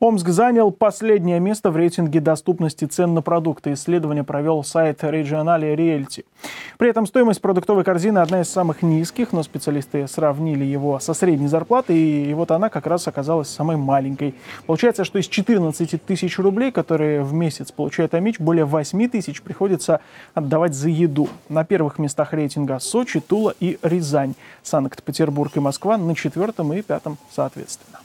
Омск занял последнее место в рейтинге доступности цен на продукты. Исследование провел сайт Regionalia Realty. При этом стоимость продуктовой корзины одна из самых низких, но специалисты сравнили его со средней зарплатой, и вот она как раз оказалась самой маленькой. Получается, что из 14 тысяч рублей, которые в месяц получает Амич, более 8 тысяч приходится отдавать за еду. На первых местах рейтинга Сочи, Тула и Рязань. Санкт-Петербург и Москва на четвертом и пятом соответственно.